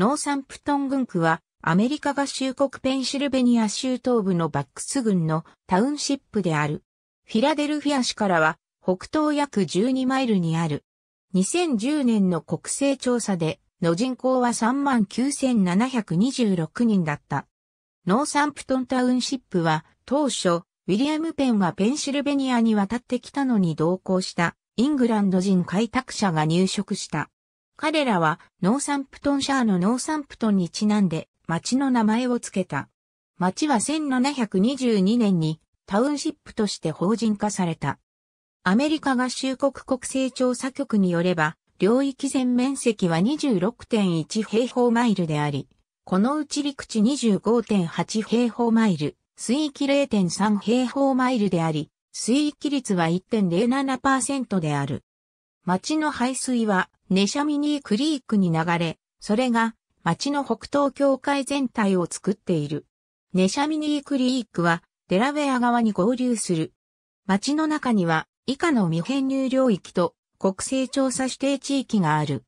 ノーサンプトン郡区は、アメリカ合衆国ペンシルベニア州東部のバックス郡のタウンシップである。フィラデルフィア市からは、北東約12マイルにある。2010年の国勢調査で、の人口は39,726人だった。ノーサンプトンタウンシップは、当初、ウィリアム・ペンはペンシルベニアに渡ってきたのに同行したイングランド人開拓者が入植した彼らはノーサンプトンシャーのノーサンプトンにちなんで町の名前を付けた。町は1722年にタウンシップとして法人化された。アメリカ合衆国国勢調査局によれば、領域全面積は26.1平方マイルであり、このうち陸地25.8平方マイル、水域0.3平方マイルであり、水域率は1.07%である。町の排水はネシャミニークリークに流れ、それが町の北東境界全体を作っている。ネシャミニークリークはデラウェア側に合流する。町の中には以下の未編入領域と国勢調査指定地域がある。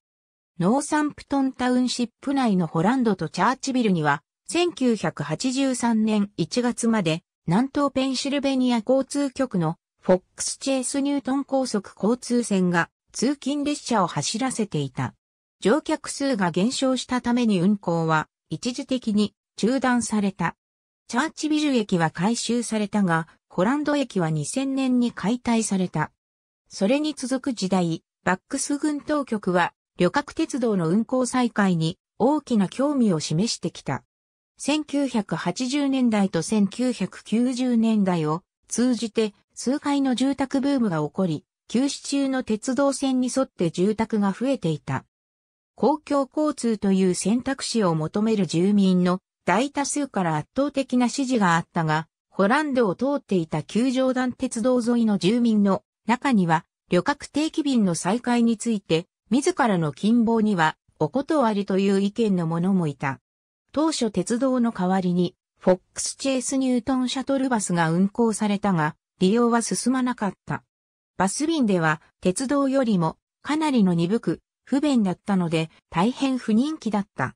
ノーサンプトンタウンシップ内のホランドとチャーチビルには1983年1月まで南東ペンシルベニア交通局のフォックスチェイスニュートン高速交通線が通勤列車を走らせていた。乗客数が減少したために運行は一時的に中断された。チャーチビル駅は改修されたが、ホランド駅は2000年に解体された。それに続く時代、バックス軍当局は旅客鉄道の運行再開に大きな興味を示してきた。1980年代と1990年代を通じて数回の住宅ブームが起こり、休止中の鉄道線に沿って住宅が増えていた。公共交通という選択肢を求める住民の大多数から圧倒的な支持があったが、ホランドを通っていた球上段鉄道沿いの住民の中には、旅客定期便の再開について、自らの近傍には、お断りという意見の者もいた。当初鉄道の代わりに、フォックスチェイスニュートンシャトルバスが運行されたが、利用は進まなかった。バス便では鉄道よりもかなりの鈍く不便だったので大変不人気だった。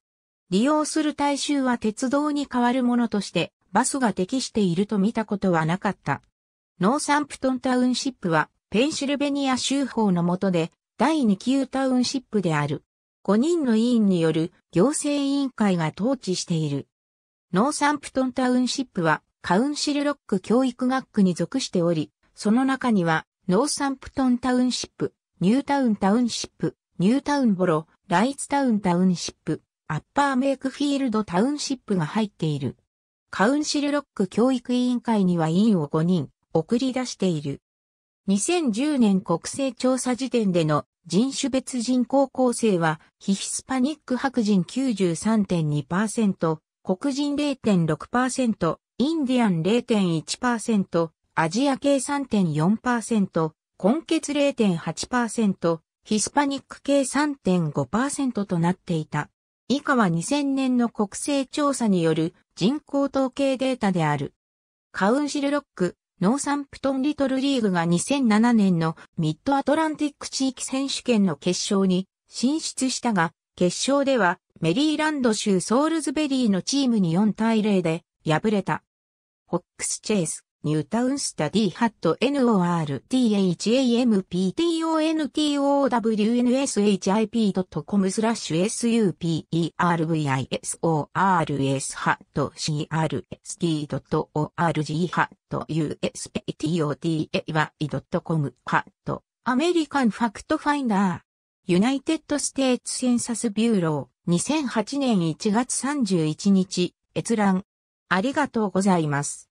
利用する大衆は鉄道に代わるものとしてバスが適していると見たことはなかった。ノーサンプトンタウンシップはペンシルベニア州法の下で第2級タウンシップである。5人の委員による行政委員会が統治している。ノーサンプトンタウンシップはカウンシルロック教育学区に属しており、その中にはノーサンプトンタウンシップ、ニュータウンタウンシップ、ニュータウンボロ、ライツタウンタウンシップ、アッパーメイクフィールドタウンシップが入っている。カウンシルロック教育委員会には委員を5人送り出している。2010年国勢調査時点での人種別人口構成は、ヒヒスパニック白人93.2%、黒人0.6%、インディアン0.1%、アジア系3.4%、根血0.8%、ヒスパニック系3.5%となっていた。以下は2000年の国勢調査による人口統計データである。カウンシルロック、ノーサンプトンリトルリーグが2007年のミッドアトランティック地域選手権の決勝に進出したが、決勝ではメリーランド州ソールズベリーのチームに4対0で敗れた。ホックスチェイス。ニュータウンスタディハット NORTHAMPTONTOWNSHIP.com スラッシュ SUPERVISORS ハット CRST.org ハット USATOTAY.com ハットアメリカンファクトファインダーユナイテッドステーツセンサスビューロー2008年1月31日閲覧ありがとうございます。